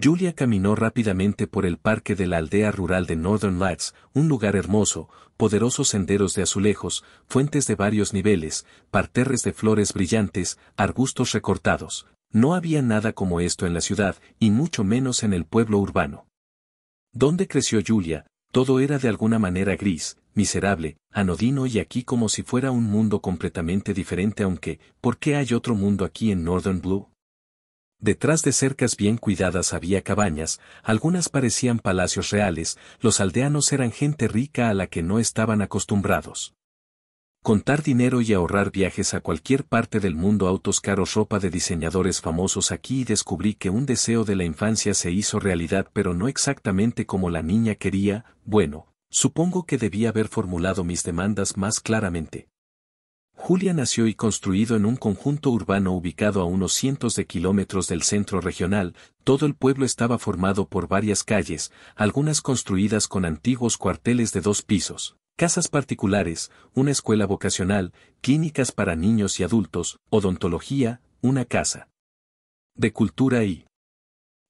Julia caminó rápidamente por el parque de la aldea rural de Northern Lights, un lugar hermoso, poderosos senderos de azulejos, fuentes de varios niveles, parterres de flores brillantes, arbustos recortados. No había nada como esto en la ciudad, y mucho menos en el pueblo urbano. Donde creció Julia, todo era de alguna manera gris, miserable, anodino y aquí como si fuera un mundo completamente diferente aunque, ¿por qué hay otro mundo aquí en Northern Blue? Detrás de cercas bien cuidadas había cabañas, algunas parecían palacios reales, los aldeanos eran gente rica a la que no estaban acostumbrados. Contar dinero y ahorrar viajes a cualquier parte del mundo, autos caros, ropa de diseñadores famosos aquí y descubrí que un deseo de la infancia se hizo realidad pero no exactamente como la niña quería, bueno, supongo que debía haber formulado mis demandas más claramente. Julia nació y construido en un conjunto urbano ubicado a unos cientos de kilómetros del centro regional, todo el pueblo estaba formado por varias calles, algunas construidas con antiguos cuarteles de dos pisos, casas particulares, una escuela vocacional, clínicas para niños y adultos, odontología, una casa de cultura y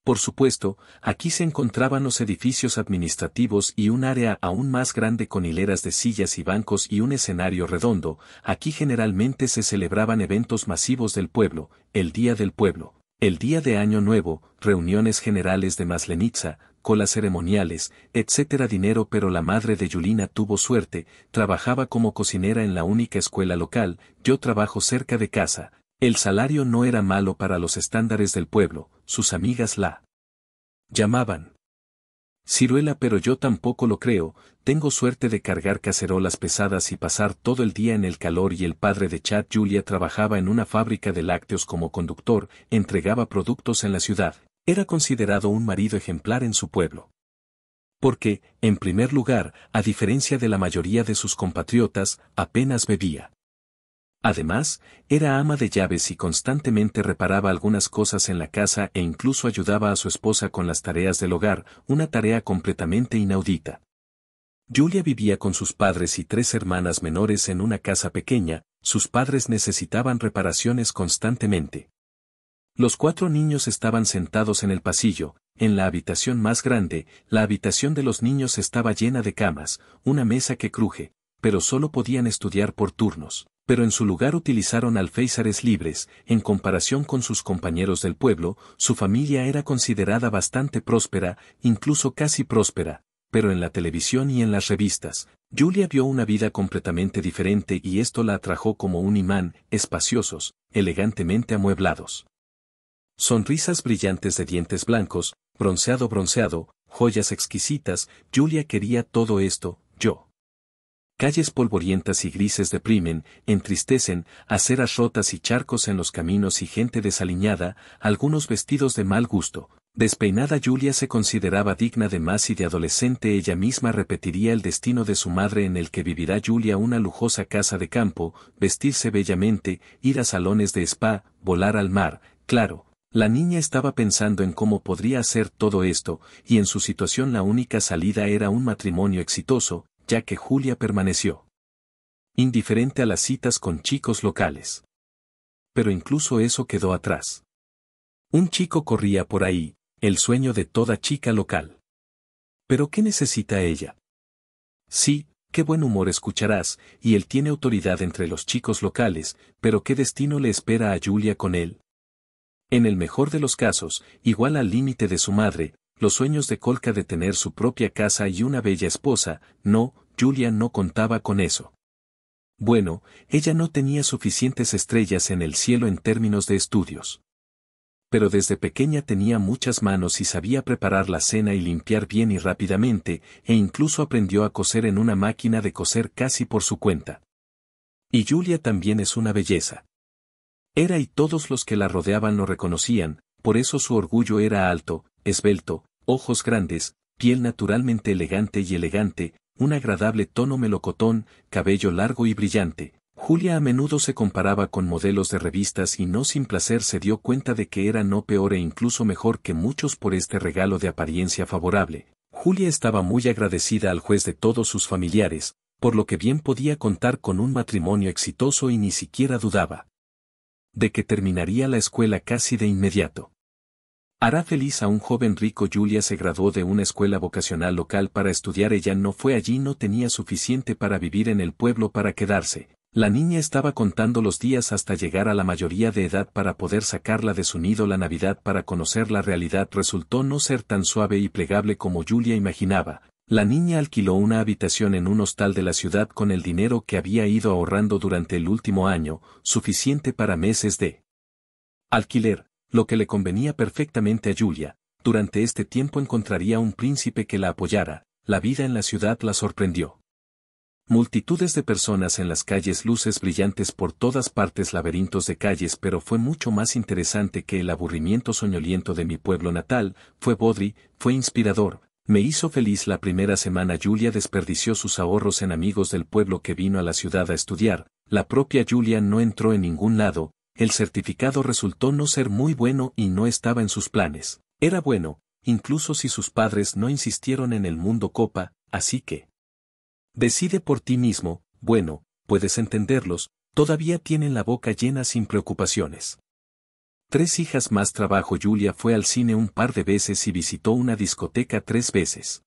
por supuesto, aquí se encontraban los edificios administrativos y un área aún más grande con hileras de sillas y bancos y un escenario redondo, aquí generalmente se celebraban eventos masivos del pueblo, el Día del Pueblo, el Día de Año Nuevo, reuniones generales de Maslenitza, colas ceremoniales, etcétera dinero pero la madre de Yulina tuvo suerte, trabajaba como cocinera en la única escuela local, yo trabajo cerca de casa, el salario no era malo para los estándares del pueblo, sus amigas la llamaban. Ciruela pero yo tampoco lo creo, tengo suerte de cargar cacerolas pesadas y pasar todo el día en el calor y el padre de Chad Julia trabajaba en una fábrica de lácteos como conductor, entregaba productos en la ciudad, era considerado un marido ejemplar en su pueblo. Porque, en primer lugar, a diferencia de la mayoría de sus compatriotas, apenas bebía. Además, era ama de llaves y constantemente reparaba algunas cosas en la casa e incluso ayudaba a su esposa con las tareas del hogar, una tarea completamente inaudita. Julia vivía con sus padres y tres hermanas menores en una casa pequeña, sus padres necesitaban reparaciones constantemente. Los cuatro niños estaban sentados en el pasillo, en la habitación más grande, la habitación de los niños estaba llena de camas, una mesa que cruje, pero solo podían estudiar por turnos pero en su lugar utilizaron alféizares libres, en comparación con sus compañeros del pueblo, su familia era considerada bastante próspera, incluso casi próspera, pero en la televisión y en las revistas, Julia vio una vida completamente diferente y esto la atrajo como un imán, espaciosos, elegantemente amueblados. Sonrisas brillantes de dientes blancos, bronceado bronceado, joyas exquisitas, Julia quería todo esto, yo calles polvorientas y grises deprimen, entristecen, aceras rotas y charcos en los caminos y gente desaliñada, algunos vestidos de mal gusto. Despeinada Julia se consideraba digna de más y de adolescente ella misma repetiría el destino de su madre en el que vivirá Julia una lujosa casa de campo, vestirse bellamente, ir a salones de spa, volar al mar, claro, la niña estaba pensando en cómo podría hacer todo esto, y en su situación la única salida era un matrimonio exitoso, ya que Julia permaneció indiferente a las citas con chicos locales. Pero incluso eso quedó atrás. Un chico corría por ahí, el sueño de toda chica local. Pero ¿qué necesita ella? Sí, qué buen humor escucharás, y él tiene autoridad entre los chicos locales, pero ¿qué destino le espera a Julia con él? En el mejor de los casos, igual al límite de su madre, los sueños de Colca de tener su propia casa y una bella esposa, no, Julia no contaba con eso. Bueno, ella no tenía suficientes estrellas en el cielo en términos de estudios. Pero desde pequeña tenía muchas manos y sabía preparar la cena y limpiar bien y rápidamente, e incluso aprendió a coser en una máquina de coser casi por su cuenta. Y Julia también es una belleza. Era y todos los que la rodeaban lo reconocían, por eso su orgullo era alto, esbelto, ojos grandes, piel naturalmente elegante y elegante, un agradable tono melocotón, cabello largo y brillante. Julia a menudo se comparaba con modelos de revistas y no sin placer se dio cuenta de que era no peor e incluso mejor que muchos por este regalo de apariencia favorable. Julia estaba muy agradecida al juez de todos sus familiares, por lo que bien podía contar con un matrimonio exitoso y ni siquiera dudaba de que terminaría la escuela casi de inmediato. Hará feliz a un joven rico Julia se graduó de una escuela vocacional local para estudiar ella no fue allí no tenía suficiente para vivir en el pueblo para quedarse. La niña estaba contando los días hasta llegar a la mayoría de edad para poder sacarla de su nido la Navidad para conocer la realidad resultó no ser tan suave y plegable como Julia imaginaba. La niña alquiló una habitación en un hostal de la ciudad con el dinero que había ido ahorrando durante el último año, suficiente para meses de alquiler, lo que le convenía perfectamente a Julia, durante este tiempo encontraría un príncipe que la apoyara, la vida en la ciudad la sorprendió. Multitudes de personas en las calles, luces brillantes por todas partes, laberintos de calles, pero fue mucho más interesante que el aburrimiento soñoliento de mi pueblo natal, fue Bodri, fue inspirador, me hizo feliz la primera semana Julia desperdició sus ahorros en amigos del pueblo que vino a la ciudad a estudiar, la propia Julia no entró en ningún lado, el certificado resultó no ser muy bueno y no estaba en sus planes. Era bueno, incluso si sus padres no insistieron en el mundo copa, así que... Decide por ti mismo, bueno, puedes entenderlos, todavía tienen la boca llena sin preocupaciones. Tres hijas más trabajo Julia fue al cine un par de veces y visitó una discoteca tres veces.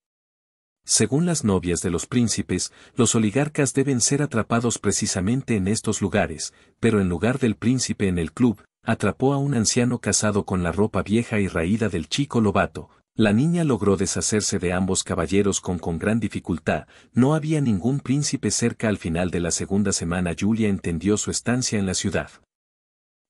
Según las novias de los príncipes, los oligarcas deben ser atrapados precisamente en estos lugares, pero en lugar del príncipe en el club, atrapó a un anciano casado con la ropa vieja y raída del chico Lobato. La niña logró deshacerse de ambos caballeros con, con gran dificultad, no había ningún príncipe cerca al final de la segunda semana Julia entendió su estancia en la ciudad.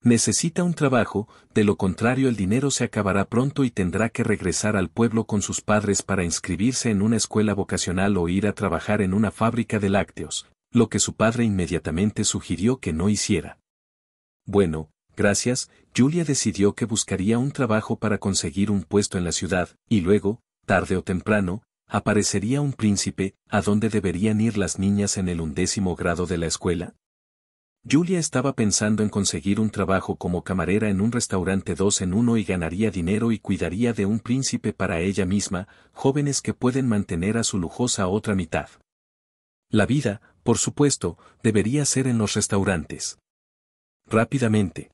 Necesita un trabajo, de lo contrario el dinero se acabará pronto y tendrá que regresar al pueblo con sus padres para inscribirse en una escuela vocacional o ir a trabajar en una fábrica de lácteos, lo que su padre inmediatamente sugirió que no hiciera. Bueno, gracias, Julia decidió que buscaría un trabajo para conseguir un puesto en la ciudad, y luego, tarde o temprano, aparecería un príncipe, a donde deberían ir las niñas en el undécimo grado de la escuela, Julia estaba pensando en conseguir un trabajo como camarera en un restaurante dos en uno y ganaría dinero y cuidaría de un príncipe para ella misma, jóvenes que pueden mantener a su lujosa otra mitad. La vida, por supuesto, debería ser en los restaurantes. Rápidamente.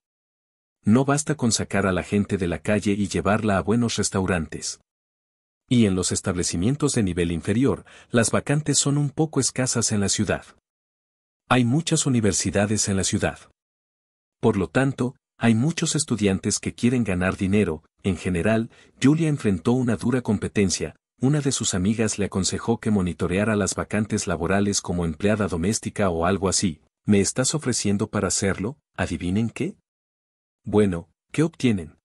No basta con sacar a la gente de la calle y llevarla a buenos restaurantes. Y en los establecimientos de nivel inferior, las vacantes son un poco escasas en la ciudad. Hay muchas universidades en la ciudad. Por lo tanto, hay muchos estudiantes que quieren ganar dinero. En general, Julia enfrentó una dura competencia. Una de sus amigas le aconsejó que monitoreara las vacantes laborales como empleada doméstica o algo así. ¿Me estás ofreciendo para hacerlo? ¿Adivinen qué? Bueno, ¿qué obtienen?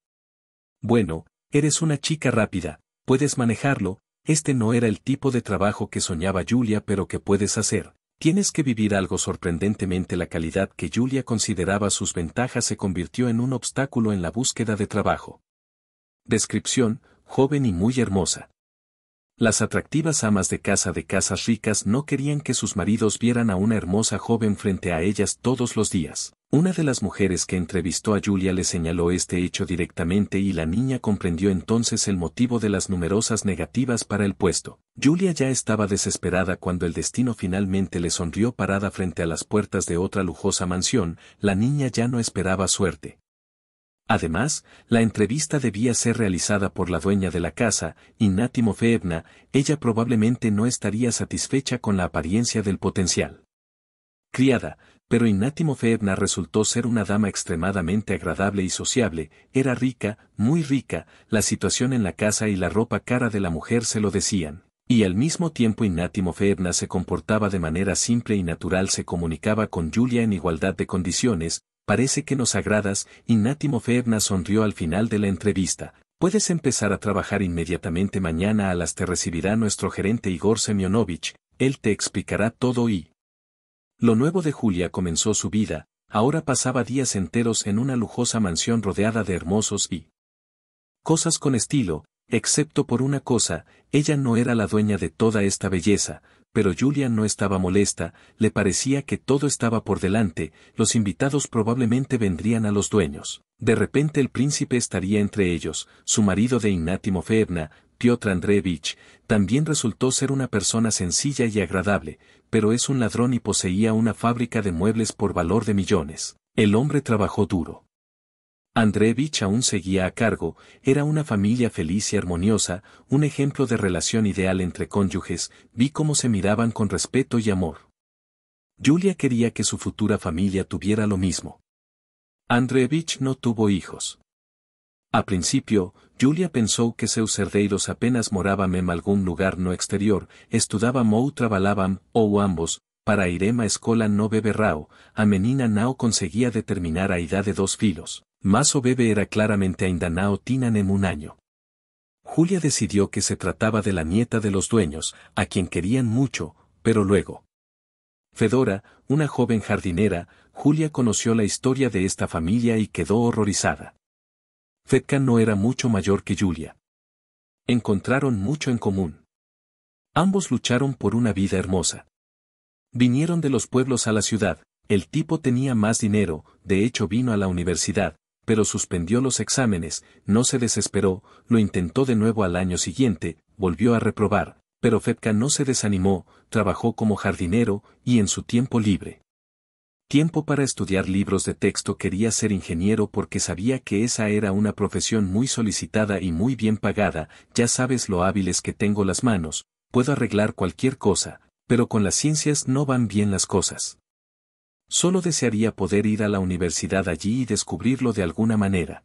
Bueno, eres una chica rápida, puedes manejarlo, este no era el tipo de trabajo que soñaba Julia pero que puedes hacer, Tienes que vivir algo sorprendentemente la calidad que Julia consideraba sus ventajas se convirtió en un obstáculo en la búsqueda de trabajo. Descripción, joven y muy hermosa. Las atractivas amas de casa de casas ricas no querían que sus maridos vieran a una hermosa joven frente a ellas todos los días. Una de las mujeres que entrevistó a Julia le señaló este hecho directamente y la niña comprendió entonces el motivo de las numerosas negativas para el puesto. Julia ya estaba desesperada cuando el destino finalmente le sonrió parada frente a las puertas de otra lujosa mansión, la niña ya no esperaba suerte. Además, la entrevista debía ser realizada por la dueña de la casa, Innati Mofeevna, ella probablemente no estaría satisfecha con la apariencia del potencial. Criada, pero Inátimo Febna resultó ser una dama extremadamente agradable y sociable, era rica, muy rica, la situación en la casa y la ropa cara de la mujer se lo decían. Y al mismo tiempo Inátimo Febna se comportaba de manera simple y natural, se comunicaba con Julia en igualdad de condiciones, parece que nos agradas, Inátimo Febna sonrió al final de la entrevista. Puedes empezar a trabajar inmediatamente mañana a las te recibirá nuestro gerente Igor Semyonovich, él te explicará todo y, lo nuevo de Julia comenzó su vida, ahora pasaba días enteros en una lujosa mansión rodeada de hermosos y cosas con estilo, excepto por una cosa, ella no era la dueña de toda esta belleza, pero Julia no estaba molesta, le parecía que todo estaba por delante, los invitados probablemente vendrían a los dueños. De repente el príncipe estaría entre ellos, su marido de Ignatimo Febna, Piotr Andreevich, también resultó ser una persona sencilla y agradable, pero es un ladrón y poseía una fábrica de muebles por valor de millones. El hombre trabajó duro. Andreevich aún seguía a cargo, era una familia feliz y armoniosa, un ejemplo de relación ideal entre cónyuges, vi cómo se miraban con respeto y amor. Julia quería que su futura familia tuviera lo mismo. Andreevich no tuvo hijos. A principio, Julia pensó que seus herdeiros apenas moraba en algún lugar no exterior, estudiaba, o trabajaban, o ambos, para irem escola no beberrao, a menina Nao conseguía determinar a de dos filos. mas o bebe era claramente ainda Tina en un año. Julia decidió que se trataba de la nieta de los dueños, a quien querían mucho, pero luego. Fedora, una joven jardinera, Julia conoció la historia de esta familia y quedó horrorizada. Fetka no era mucho mayor que Julia. Encontraron mucho en común. Ambos lucharon por una vida hermosa. Vinieron de los pueblos a la ciudad, el tipo tenía más dinero, de hecho vino a la universidad, pero suspendió los exámenes, no se desesperó, lo intentó de nuevo al año siguiente, volvió a reprobar, pero Fedka no se desanimó, trabajó como jardinero, y en su tiempo libre tiempo para estudiar libros de texto quería ser ingeniero porque sabía que esa era una profesión muy solicitada y muy bien pagada, ya sabes lo hábiles que tengo las manos, puedo arreglar cualquier cosa, pero con las ciencias no van bien las cosas. Solo desearía poder ir a la universidad allí y descubrirlo de alguna manera.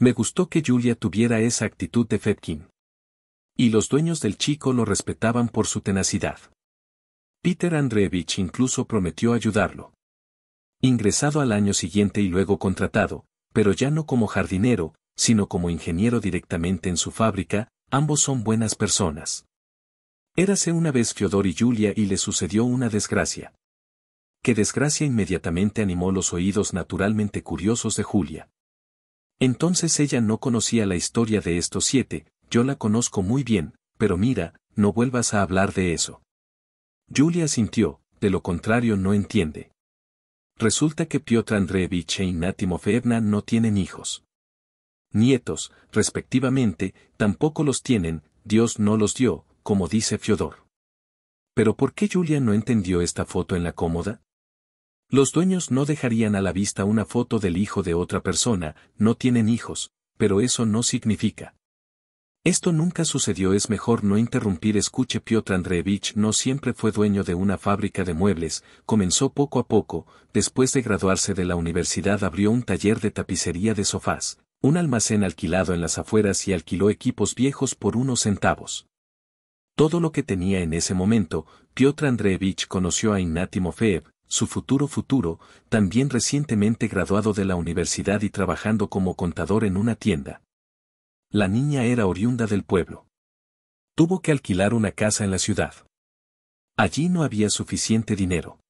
Me gustó que Julia tuviera esa actitud de Fedkin. Y los dueños del chico lo respetaban por su tenacidad. Peter Andreevich incluso prometió ayudarlo. Ingresado al año siguiente y luego contratado, pero ya no como jardinero, sino como ingeniero directamente en su fábrica, ambos son buenas personas. Érase una vez Fiodor y Julia y le sucedió una desgracia. ¿Qué desgracia inmediatamente animó los oídos naturalmente curiosos de Julia. Entonces ella no conocía la historia de estos siete, yo la conozco muy bien, pero mira, no vuelvas a hablar de eso. Julia sintió, de lo contrario no entiende. Resulta que Piotr Andreevich e Inna Timofeevna no tienen hijos. Nietos, respectivamente, tampoco los tienen, Dios no los dio, como dice Fiodor. Pero ¿por qué Julia no entendió esta foto en la cómoda? Los dueños no dejarían a la vista una foto del hijo de otra persona, no tienen hijos, pero eso no significa. Esto nunca sucedió es mejor no interrumpir escuche Piotr Andreevich no siempre fue dueño de una fábrica de muebles, comenzó poco a poco, después de graduarse de la universidad abrió un taller de tapicería de sofás, un almacén alquilado en las afueras y alquiló equipos viejos por unos centavos. Todo lo que tenía en ese momento, Piotr Andreevich conoció a Inátimo Mofeev, su futuro futuro, también recientemente graduado de la universidad y trabajando como contador en una tienda. La niña era oriunda del pueblo. Tuvo que alquilar una casa en la ciudad. Allí no había suficiente dinero.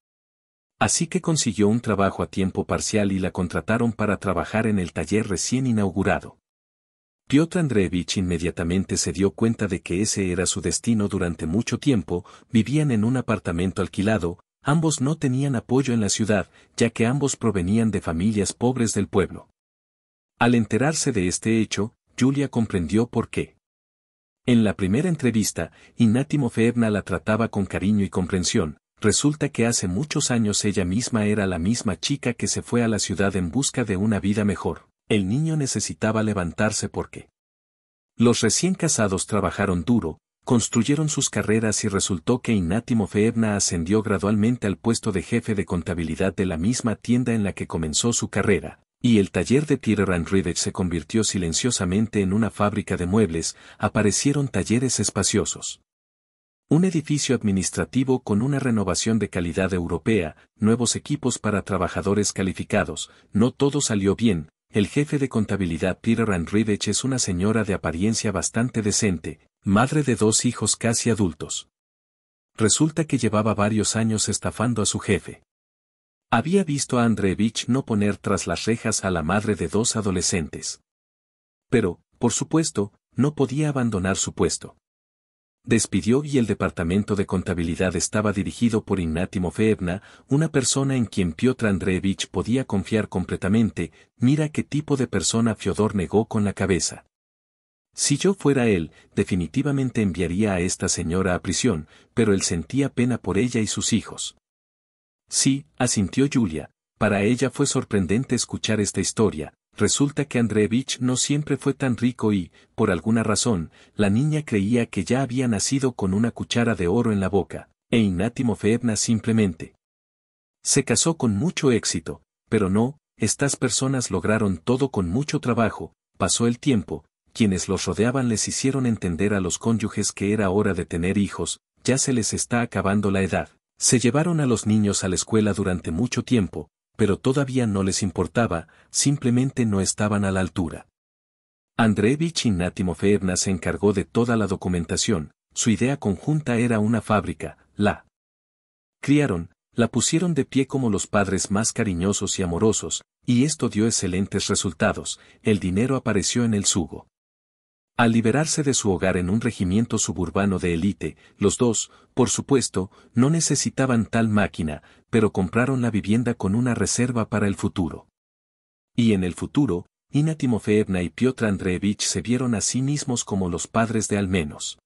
Así que consiguió un trabajo a tiempo parcial y la contrataron para trabajar en el taller recién inaugurado. Piotr Andreevich inmediatamente se dio cuenta de que ese era su destino durante mucho tiempo, vivían en un apartamento alquilado, ambos no tenían apoyo en la ciudad, ya que ambos provenían de familias pobres del pueblo. Al enterarse de este hecho, Julia comprendió por qué. En la primera entrevista, Inátimo feebna la trataba con cariño y comprensión, resulta que hace muchos años ella misma era la misma chica que se fue a la ciudad en busca de una vida mejor. El niño necesitaba levantarse porque los recién casados trabajaron duro, construyeron sus carreras y resultó que Inátimo Feebna ascendió gradualmente al puesto de jefe de contabilidad de la misma tienda en la que comenzó su carrera, y el taller de Peter and se convirtió silenciosamente en una fábrica de muebles, aparecieron talleres espaciosos. Un edificio administrativo con una renovación de calidad europea, nuevos equipos para trabajadores calificados, no todo salió bien, el jefe de contabilidad Peter and es una señora de apariencia bastante decente, madre de dos hijos casi adultos. Resulta que llevaba varios años estafando a su jefe. Había visto a Andreevich no poner tras las rejas a la madre de dos adolescentes. Pero, por supuesto, no podía abandonar su puesto. Despidió y el departamento de contabilidad estaba dirigido por Innátimo Feebna, una persona en quien Piotr Andreevich podía confiar completamente, mira qué tipo de persona Fiodor negó con la cabeza. Si yo fuera él, definitivamente enviaría a esta señora a prisión, pero él sentía pena por ella y sus hijos. Sí, asintió Julia, para ella fue sorprendente escuchar esta historia, resulta que Andreevich no siempre fue tan rico y, por alguna razón, la niña creía que ya había nacido con una cuchara de oro en la boca, e inátimo simplemente. Se casó con mucho éxito, pero no, estas personas lograron todo con mucho trabajo, pasó el tiempo, quienes los rodeaban les hicieron entender a los cónyuges que era hora de tener hijos, ya se les está acabando la edad. Se llevaron a los niños a la escuela durante mucho tiempo, pero todavía no les importaba, simplemente no estaban a la altura. Andreevich y se encargó de toda la documentación, su idea conjunta era una fábrica, la criaron, la pusieron de pie como los padres más cariñosos y amorosos, y esto dio excelentes resultados, el dinero apareció en el sugo. Al liberarse de su hogar en un regimiento suburbano de élite, los dos, por supuesto, no necesitaban tal máquina, pero compraron la vivienda con una reserva para el futuro. Y en el futuro, Ina Timofeevna y Piotr Andreevich se vieron a sí mismos como los padres de al menos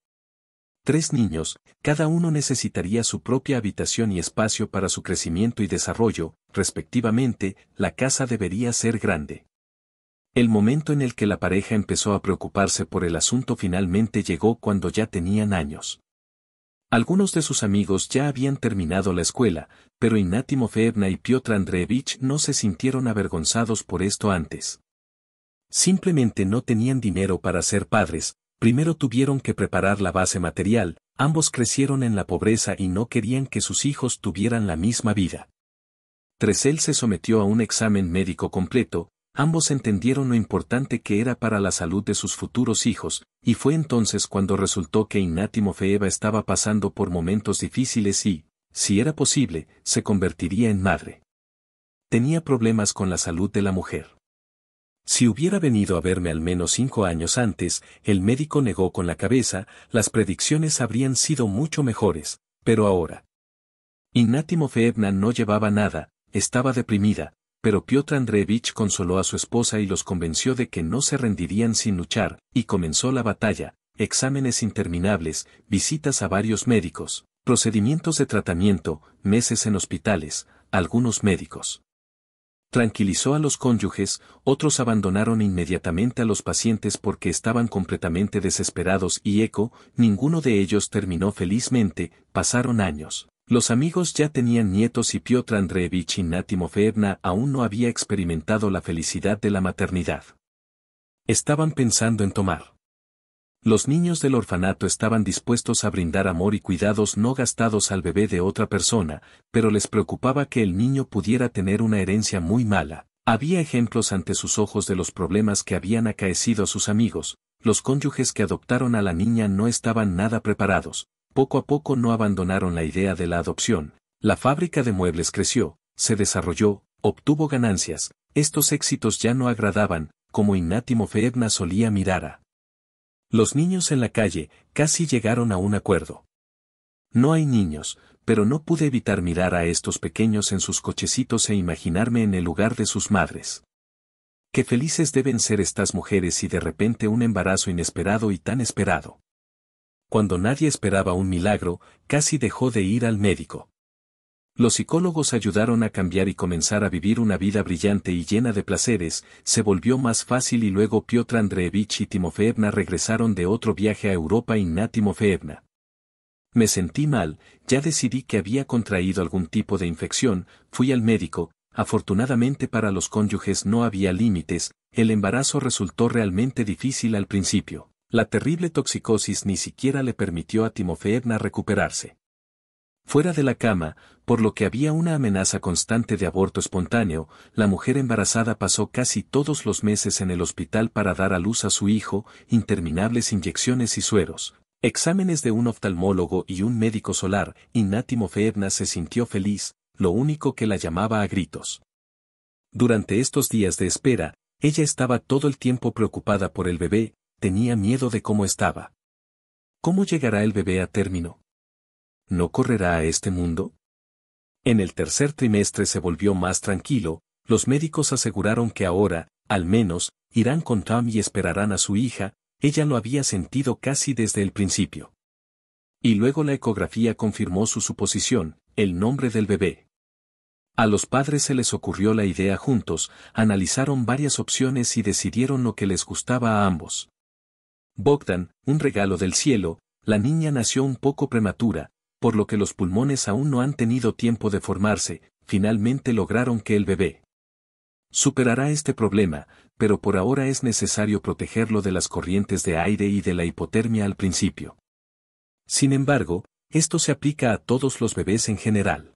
tres niños, cada uno necesitaría su propia habitación y espacio para su crecimiento y desarrollo, respectivamente, la casa debería ser grande. El momento en el que la pareja empezó a preocuparse por el asunto finalmente llegó cuando ya tenían años. Algunos de sus amigos ya habían terminado la escuela, pero Inátimo Febna y Piotr Andreevich no se sintieron avergonzados por esto antes. Simplemente no tenían dinero para ser padres, primero tuvieron que preparar la base material, ambos crecieron en la pobreza y no querían que sus hijos tuvieran la misma vida. Tresel se sometió a un examen médico completo, ambos entendieron lo importante que era para la salud de sus futuros hijos, y fue entonces cuando resultó que Inátimo Feeba estaba pasando por momentos difíciles y, si era posible, se convertiría en madre. Tenía problemas con la salud de la mujer. Si hubiera venido a verme al menos cinco años antes, el médico negó con la cabeza, las predicciones habrían sido mucho mejores, pero ahora. Inátimo Feebna no llevaba nada, estaba deprimida, pero Piotr Andreevich consoló a su esposa y los convenció de que no se rendirían sin luchar, y comenzó la batalla, exámenes interminables, visitas a varios médicos, procedimientos de tratamiento, meses en hospitales, algunos médicos. Tranquilizó a los cónyuges, otros abandonaron inmediatamente a los pacientes porque estaban completamente desesperados y eco, ninguno de ellos terminó felizmente, pasaron años. Los amigos ya tenían nietos y Piotr Andreevich y Fevna aún no había experimentado la felicidad de la maternidad. Estaban pensando en tomar. Los niños del orfanato estaban dispuestos a brindar amor y cuidados no gastados al bebé de otra persona, pero les preocupaba que el niño pudiera tener una herencia muy mala. Había ejemplos ante sus ojos de los problemas que habían acaecido a sus amigos, los cónyuges que adoptaron a la niña no estaban nada preparados, poco a poco no abandonaron la idea de la adopción. La fábrica de muebles creció, se desarrolló, obtuvo ganancias, estos éxitos ya no agradaban, como innátimo feebna solía mirar a. Los niños en la calle casi llegaron a un acuerdo. No hay niños, pero no pude evitar mirar a estos pequeños en sus cochecitos e imaginarme en el lugar de sus madres. Qué felices deben ser estas mujeres y de repente un embarazo inesperado y tan esperado cuando nadie esperaba un milagro, casi dejó de ir al médico. Los psicólogos ayudaron a cambiar y comenzar a vivir una vida brillante y llena de placeres, se volvió más fácil y luego Piotr Andreevich y Timofeevna regresaron de otro viaje a Europa y Nat Timofeevna. Me sentí mal, ya decidí que había contraído algún tipo de infección, fui al médico, afortunadamente para los cónyuges no había límites, el embarazo resultó realmente difícil al principio. La terrible toxicosis ni siquiera le permitió a Timofeevna recuperarse. Fuera de la cama, por lo que había una amenaza constante de aborto espontáneo, la mujer embarazada pasó casi todos los meses en el hospital para dar a luz a su hijo, interminables inyecciones y sueros, Exámenes de un oftalmólogo y un médico solar, y Timofeevna se sintió feliz, lo único que la llamaba a gritos. Durante estos días de espera, ella estaba todo el tiempo preocupada por el bebé, tenía miedo de cómo estaba. ¿Cómo llegará el bebé a término? ¿No correrá a este mundo? En el tercer trimestre se volvió más tranquilo, los médicos aseguraron que ahora, al menos, irán con Tom y esperarán a su hija, ella lo había sentido casi desde el principio. Y luego la ecografía confirmó su suposición, el nombre del bebé. A los padres se les ocurrió la idea juntos, analizaron varias opciones y decidieron lo que les gustaba a ambos. Bogdan, un regalo del cielo, la niña nació un poco prematura, por lo que los pulmones aún no han tenido tiempo de formarse, finalmente lograron que el bebé superará este problema, pero por ahora es necesario protegerlo de las corrientes de aire y de la hipotermia al principio. Sin embargo, esto se aplica a todos los bebés en general.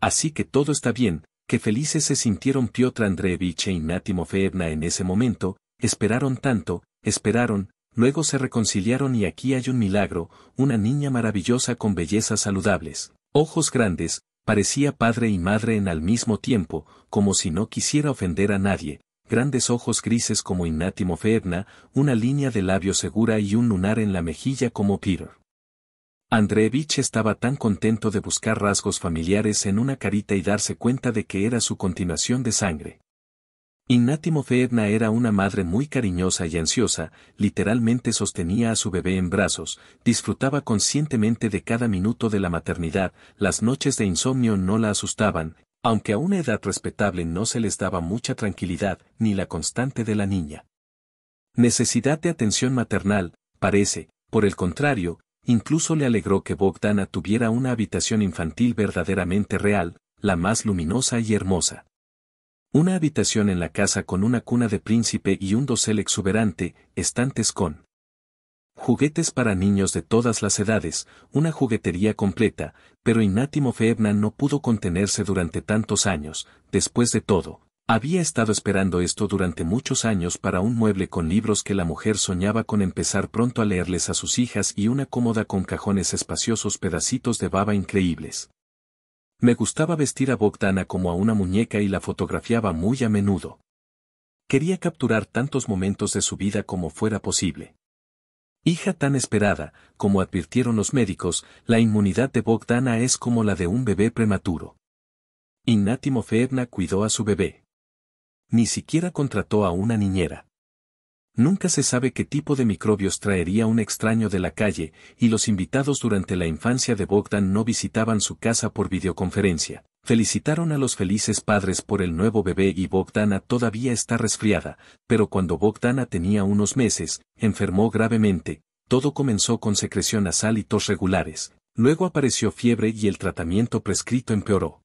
Así que todo está bien, que felices se sintieron Piotr Andreevich e Inna en ese momento, esperaron tanto, esperaron, Luego se reconciliaron y aquí hay un milagro, una niña maravillosa con bellezas saludables, ojos grandes, parecía padre y madre en al mismo tiempo, como si no quisiera ofender a nadie, grandes ojos grises como Inátimo Feebna, una línea de labio segura y un lunar en la mejilla como Peter. Andreevich estaba tan contento de buscar rasgos familiares en una carita y darse cuenta de que era su continuación de sangre. Innátimo Feedna era una madre muy cariñosa y ansiosa, literalmente sostenía a su bebé en brazos, disfrutaba conscientemente de cada minuto de la maternidad, las noches de insomnio no la asustaban, aunque a una edad respetable no se les daba mucha tranquilidad ni la constante de la niña. Necesidad de atención maternal, parece, por el contrario, incluso le alegró que Bogdana tuviera una habitación infantil verdaderamente real, la más luminosa y hermosa. Una habitación en la casa con una cuna de príncipe y un dosel exuberante, estantes con juguetes para niños de todas las edades, una juguetería completa, pero Inátimo Febna no pudo contenerse durante tantos años, después de todo, había estado esperando esto durante muchos años para un mueble con libros que la mujer soñaba con empezar pronto a leerles a sus hijas y una cómoda con cajones espaciosos pedacitos de baba increíbles. Me gustaba vestir a Bogdana como a una muñeca y la fotografiaba muy a menudo. Quería capturar tantos momentos de su vida como fuera posible. Hija tan esperada, como advirtieron los médicos, la inmunidad de Bogdana es como la de un bebé prematuro. Inátimo Ferna cuidó a su bebé. Ni siquiera contrató a una niñera. Nunca se sabe qué tipo de microbios traería un extraño de la calle, y los invitados durante la infancia de Bogdan no visitaban su casa por videoconferencia. Felicitaron a los felices padres por el nuevo bebé y Bogdana todavía está resfriada, pero cuando Bogdana tenía unos meses, enfermó gravemente, todo comenzó con secreción nasal y tos regulares, luego apareció fiebre y el tratamiento prescrito empeoró.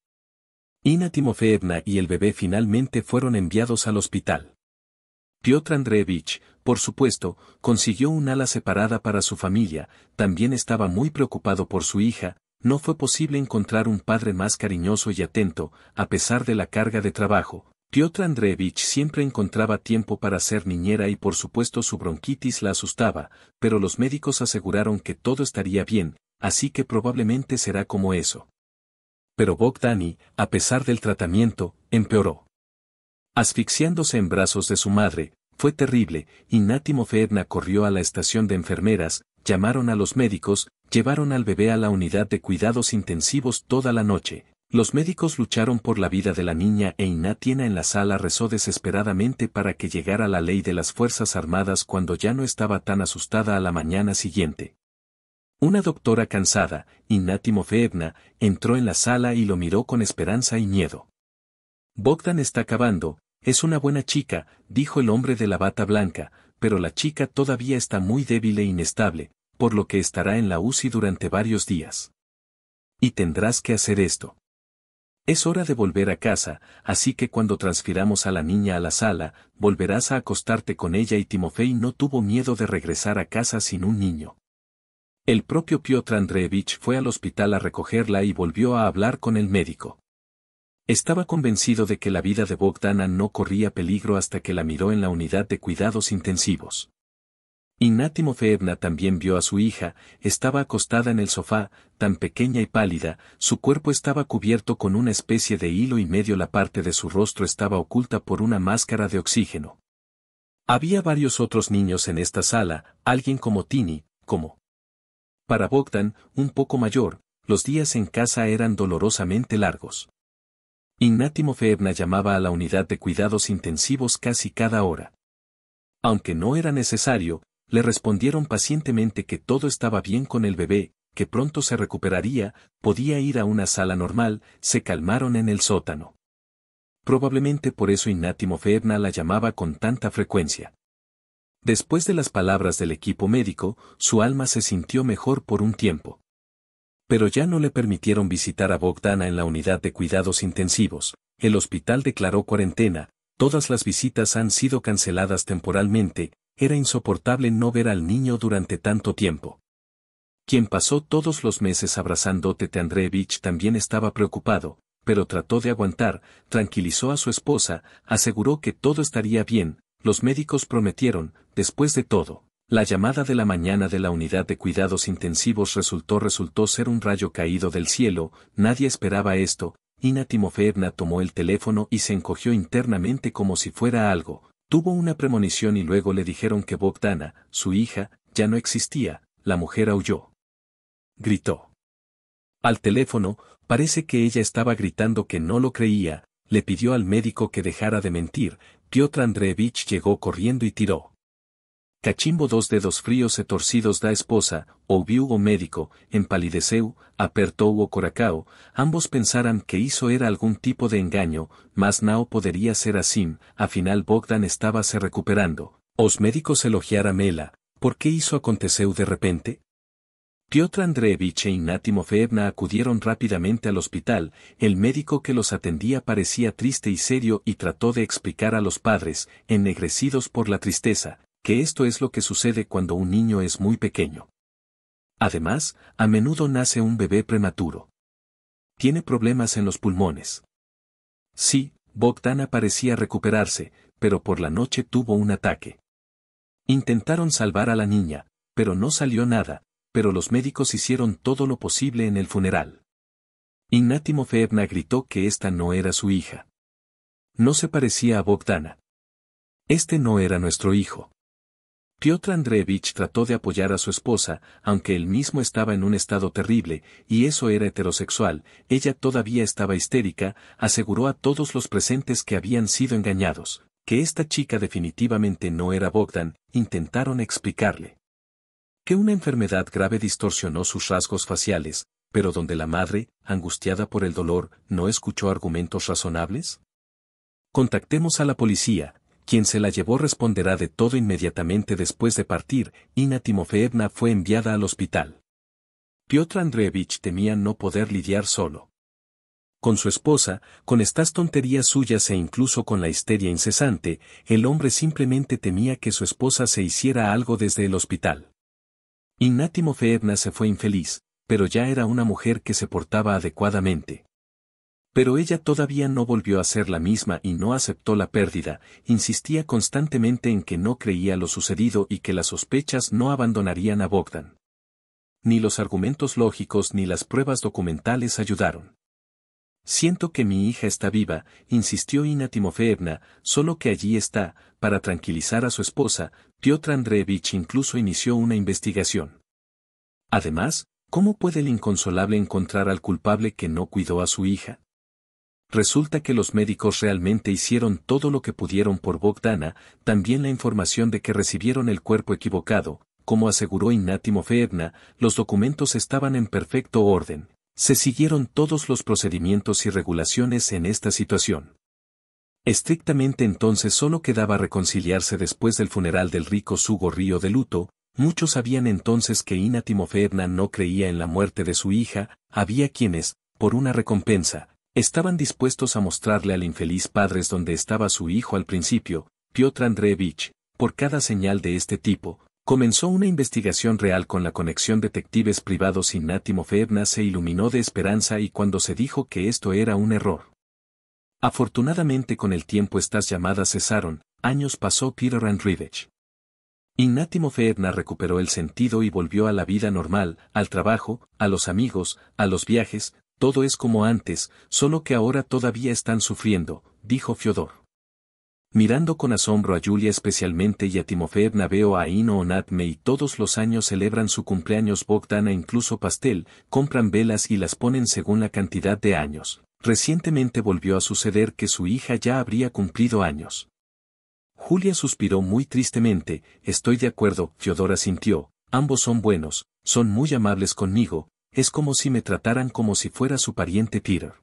Ina Timofeevna y el bebé finalmente fueron enviados al hospital. Piotr Andreevich, por supuesto, consiguió un ala separada para su familia, también estaba muy preocupado por su hija, no fue posible encontrar un padre más cariñoso y atento, a pesar de la carga de trabajo. Piotr Andreevich siempre encontraba tiempo para ser niñera y por supuesto su bronquitis la asustaba, pero los médicos aseguraron que todo estaría bien, así que probablemente será como eso. Pero Bogdani, a pesar del tratamiento, empeoró. Asfixiándose en brazos de su madre, fue terrible, y Nátimo corrió a la estación de enfermeras, llamaron a los médicos, llevaron al bebé a la unidad de cuidados intensivos toda la noche. Los médicos lucharon por la vida de la niña e Inátiena en la sala rezó desesperadamente para que llegara la ley de las Fuerzas Armadas cuando ya no estaba tan asustada a la mañana siguiente. Una doctora cansada, Inátimo Fevna, entró en la sala y lo miró con esperanza y miedo. Bogdan está acabando, es una buena chica, dijo el hombre de la bata blanca, pero la chica todavía está muy débil e inestable, por lo que estará en la UCI durante varios días. Y tendrás que hacer esto. Es hora de volver a casa, así que cuando transfiramos a la niña a la sala, volverás a acostarte con ella y Timofey no tuvo miedo de regresar a casa sin un niño. El propio Piotr Andreevich fue al hospital a recogerla y volvió a hablar con el médico. Estaba convencido de que la vida de Bogdana no corría peligro hasta que la miró en la unidad de cuidados intensivos. Inátimo Feebna también vio a su hija, estaba acostada en el sofá, tan pequeña y pálida, su cuerpo estaba cubierto con una especie de hilo y medio la parte de su rostro estaba oculta por una máscara de oxígeno. Había varios otros niños en esta sala, alguien como Tini, como... Para Bogdan, un poco mayor, los días en casa eran dolorosamente largos. Innátimo Febna llamaba a la unidad de cuidados intensivos casi cada hora. Aunque no era necesario, le respondieron pacientemente que todo estaba bien con el bebé, que pronto se recuperaría, podía ir a una sala normal, se calmaron en el sótano. Probablemente por eso Ignatimo Febna la llamaba con tanta frecuencia. Después de las palabras del equipo médico, su alma se sintió mejor por un tiempo pero ya no le permitieron visitar a Bogdana en la unidad de cuidados intensivos. El hospital declaró cuarentena, todas las visitas han sido canceladas temporalmente, era insoportable no ver al niño durante tanto tiempo. Quien pasó todos los meses abrazando Tete Andreevich también estaba preocupado, pero trató de aguantar, tranquilizó a su esposa, aseguró que todo estaría bien, los médicos prometieron, después de todo. La llamada de la mañana de la unidad de cuidados intensivos resultó resultó ser un rayo caído del cielo, nadie esperaba esto, Ina Timofeevna tomó el teléfono y se encogió internamente como si fuera algo, tuvo una premonición y luego le dijeron que Bogdana, su hija, ya no existía, la mujer aulló. Gritó. Al teléfono, parece que ella estaba gritando que no lo creía, le pidió al médico que dejara de mentir, Piotr Andreevich llegó corriendo y tiró. Cachimbo dos dedos fríos y e torcidos da esposa, o o médico, empalideceu, apertou o coracao, ambos pensaran que hizo era algún tipo de engaño, mas nao podría ser así, final Bogdan estaba se recuperando. Os médicos elogiara Mela, por qué hizo aconteceu de repente? Piotr Andreevich e Inátimo Mofeevna acudieron rápidamente al hospital, el médico que los atendía parecía triste y serio y trató de explicar a los padres, ennegrecidos por la tristeza, que esto es lo que sucede cuando un niño es muy pequeño. Además, a menudo nace un bebé prematuro. Tiene problemas en los pulmones. Sí, Bogdana parecía recuperarse, pero por la noche tuvo un ataque. Intentaron salvar a la niña, pero no salió nada, pero los médicos hicieron todo lo posible en el funeral. Ignati feebna gritó que esta no era su hija. No se parecía a Bogdana. Este no era nuestro hijo. Piotr Andreevich trató de apoyar a su esposa, aunque él mismo estaba en un estado terrible, y eso era heterosexual, ella todavía estaba histérica, aseguró a todos los presentes que habían sido engañados, que esta chica definitivamente no era Bogdan, intentaron explicarle. Que una enfermedad grave distorsionó sus rasgos faciales, pero donde la madre, angustiada por el dolor, no escuchó argumentos razonables? Contactemos a la policía, quien se la llevó responderá de todo inmediatamente después de partir, Ina Timofeevna fue enviada al hospital. Piotr Andreevich temía no poder lidiar solo. Con su esposa, con estas tonterías suyas e incluso con la histeria incesante, el hombre simplemente temía que su esposa se hiciera algo desde el hospital. Inna Timofeevna se fue infeliz, pero ya era una mujer que se portaba adecuadamente. Pero ella todavía no volvió a ser la misma y no aceptó la pérdida, insistía constantemente en que no creía lo sucedido y que las sospechas no abandonarían a Bogdan. Ni los argumentos lógicos ni las pruebas documentales ayudaron. Siento que mi hija está viva, insistió Ina Timofeevna, solo que allí está, para tranquilizar a su esposa, Piotr Andreevich incluso inició una investigación. Además, ¿cómo puede el inconsolable encontrar al culpable que no cuidó a su hija? Resulta que los médicos realmente hicieron todo lo que pudieron por Bogdana, también la información de que recibieron el cuerpo equivocado, como aseguró Inátimo los documentos estaban en perfecto orden. Se siguieron todos los procedimientos y regulaciones en esta situación. Estrictamente entonces solo quedaba reconciliarse después del funeral del rico Sugo Río de Luto, muchos sabían entonces que Ina no creía en la muerte de su hija, había quienes, por una recompensa, Estaban dispuestos a mostrarle al infeliz padres donde estaba su hijo al principio, Piotr Andreevich, por cada señal de este tipo, comenzó una investigación real con la conexión detectives privados y Fevna se iluminó de esperanza y cuando se dijo que esto era un error. Afortunadamente con el tiempo estas llamadas cesaron, años pasó Peter Andreevich. Innati recuperó el sentido y volvió a la vida normal, al trabajo, a los amigos, a los viajes, todo es como antes, solo que ahora todavía están sufriendo, dijo Fiodor. Mirando con asombro a Julia especialmente y a Timofeevna veo a Ino Onatme y todos los años celebran su cumpleaños Bogdana incluso pastel, compran velas y las ponen según la cantidad de años. Recientemente volvió a suceder que su hija ya habría cumplido años. Julia suspiró muy tristemente, estoy de acuerdo, Fiodor sintió, ambos son buenos, son muy amables conmigo, es como si me trataran como si fuera su pariente Peter.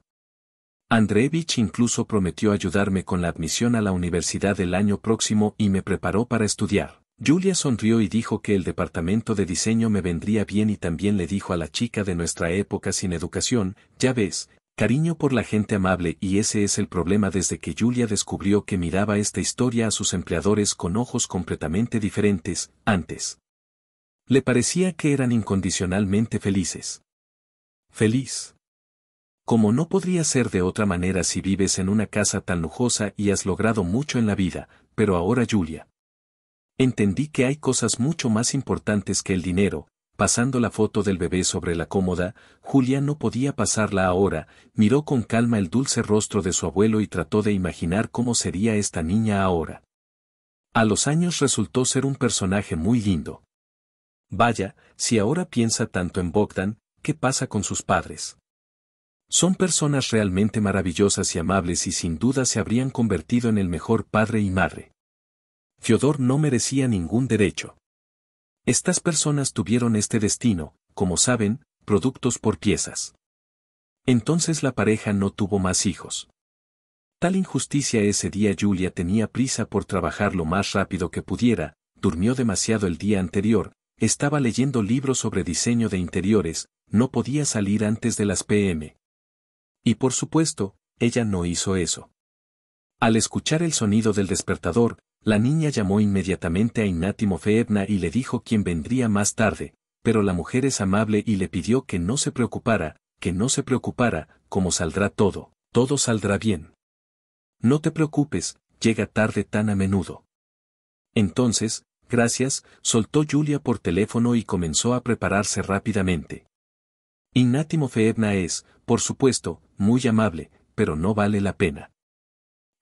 Andreevich incluso prometió ayudarme con la admisión a la universidad el año próximo y me preparó para estudiar. Julia sonrió y dijo que el departamento de diseño me vendría bien y también le dijo a la chica de nuestra época sin educación, ya ves, cariño por la gente amable y ese es el problema desde que Julia descubrió que miraba esta historia a sus empleadores con ojos completamente diferentes, antes. Le parecía que eran incondicionalmente felices. Feliz. Como no podría ser de otra manera si vives en una casa tan lujosa y has logrado mucho en la vida, pero ahora Julia. Entendí que hay cosas mucho más importantes que el dinero, pasando la foto del bebé sobre la cómoda, Julia no podía pasarla ahora, miró con calma el dulce rostro de su abuelo y trató de imaginar cómo sería esta niña ahora. A los años resultó ser un personaje muy lindo. Vaya, si ahora piensa tanto en Bogdan, ¿qué pasa con sus padres? Son personas realmente maravillosas y amables y sin duda se habrían convertido en el mejor padre y madre. Fiodor no merecía ningún derecho. Estas personas tuvieron este destino, como saben, productos por piezas. Entonces la pareja no tuvo más hijos. Tal injusticia ese día Julia tenía prisa por trabajar lo más rápido que pudiera, durmió demasiado el día anterior, estaba leyendo libros sobre diseño de interiores, no podía salir antes de las PM. Y por supuesto, ella no hizo eso. Al escuchar el sonido del despertador, la niña llamó inmediatamente a Inátimo Febna y le dijo quién vendría más tarde, pero la mujer es amable y le pidió que no se preocupara, que no se preocupara, como saldrá todo, todo saldrá bien. No te preocupes, llega tarde tan a menudo. Entonces, Gracias, soltó Julia por teléfono y comenzó a prepararse rápidamente. Inátimo Feebna es, por supuesto, muy amable, pero no vale la pena.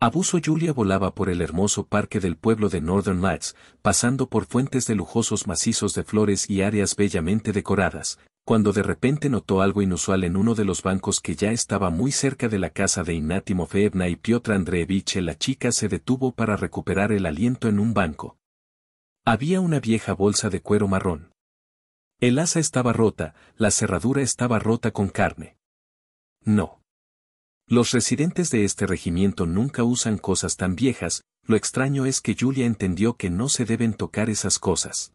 Abuso Julia volaba por el hermoso parque del pueblo de Northern Lights, pasando por fuentes de lujosos macizos de flores y áreas bellamente decoradas, cuando de repente notó algo inusual en uno de los bancos que ya estaba muy cerca de la casa de Inátimo Feebna y Piotr Andreevich la chica se detuvo para recuperar el aliento en un banco. Había una vieja bolsa de cuero marrón. El asa estaba rota, la cerradura estaba rota con carne. No. Los residentes de este regimiento nunca usan cosas tan viejas, lo extraño es que Julia entendió que no se deben tocar esas cosas.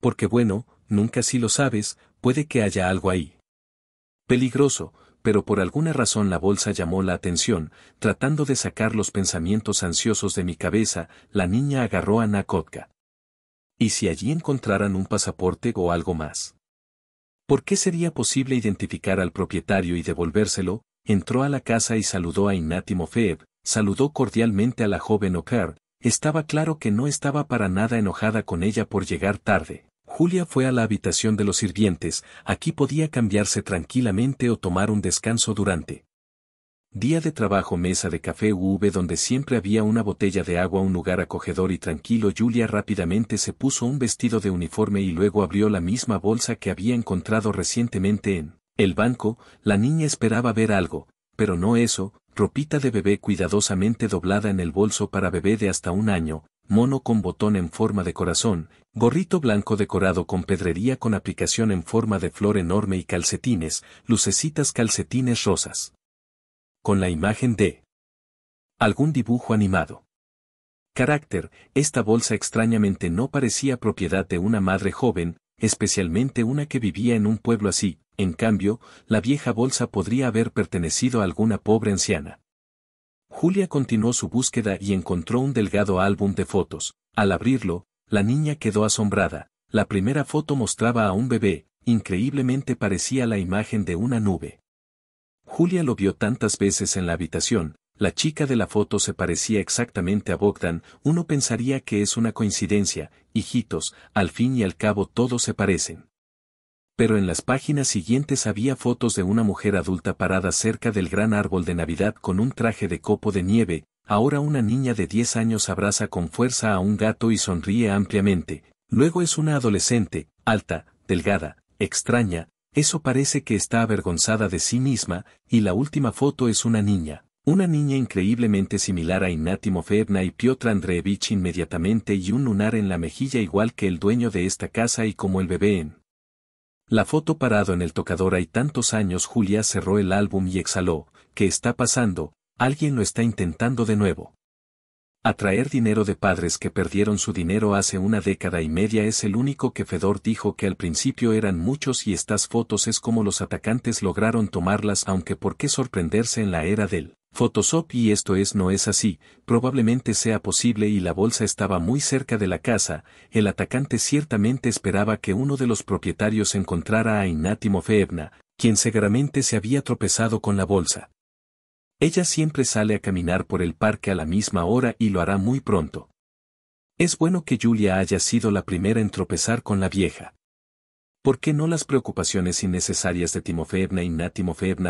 Porque bueno, nunca si lo sabes, puede que haya algo ahí. Peligroso, pero por alguna razón la bolsa llamó la atención, tratando de sacar los pensamientos ansiosos de mi cabeza, la niña agarró a Nakotka. ¿Y si allí encontraran un pasaporte o algo más? ¿Por qué sería posible identificar al propietario y devolvérselo? Entró a la casa y saludó a Inátimo Feb, saludó cordialmente a la joven Ocar, estaba claro que no estaba para nada enojada con ella por llegar tarde. Julia fue a la habitación de los sirvientes, aquí podía cambiarse tranquilamente o tomar un descanso durante Día de trabajo mesa de café UV donde siempre había una botella de agua un lugar acogedor y tranquilo Julia rápidamente se puso un vestido de uniforme y luego abrió la misma bolsa que había encontrado recientemente en el banco, la niña esperaba ver algo, pero no eso, ropita de bebé cuidadosamente doblada en el bolso para bebé de hasta un año, mono con botón en forma de corazón, gorrito blanco decorado con pedrería con aplicación en forma de flor enorme y calcetines, lucecitas calcetines rosas con la imagen de algún dibujo animado. Carácter, esta bolsa extrañamente no parecía propiedad de una madre joven, especialmente una que vivía en un pueblo así, en cambio, la vieja bolsa podría haber pertenecido a alguna pobre anciana. Julia continuó su búsqueda y encontró un delgado álbum de fotos. Al abrirlo, la niña quedó asombrada. La primera foto mostraba a un bebé, increíblemente parecía la imagen de una nube. Julia lo vio tantas veces en la habitación, la chica de la foto se parecía exactamente a Bogdan, uno pensaría que es una coincidencia, hijitos, al fin y al cabo todos se parecen. Pero en las páginas siguientes había fotos de una mujer adulta parada cerca del gran árbol de Navidad con un traje de copo de nieve, ahora una niña de 10 años abraza con fuerza a un gato y sonríe ampliamente, luego es una adolescente, alta, delgada, extraña, eso parece que está avergonzada de sí misma, y la última foto es una niña, una niña increíblemente similar a Inátimo Mofevna y Piotr Andreevich inmediatamente y un lunar en la mejilla igual que el dueño de esta casa y como el bebé en. La foto parado en el tocador hay tantos años Julia cerró el álbum y exhaló, ¿qué está pasando? Alguien lo está intentando de nuevo. Atraer dinero de padres que perdieron su dinero hace una década y media es el único que Fedor dijo que al principio eran muchos y estas fotos es como los atacantes lograron tomarlas aunque por qué sorprenderse en la era del Photoshop y esto es no es así, probablemente sea posible y la bolsa estaba muy cerca de la casa, el atacante ciertamente esperaba que uno de los propietarios encontrara a Inátimo Febna, quien seguramente se había tropezado con la bolsa. Ella siempre sale a caminar por el parque a la misma hora y lo hará muy pronto. Es bueno que Julia haya sido la primera en tropezar con la vieja. ¿Por qué no las preocupaciones innecesarias de Timofeevna y Nat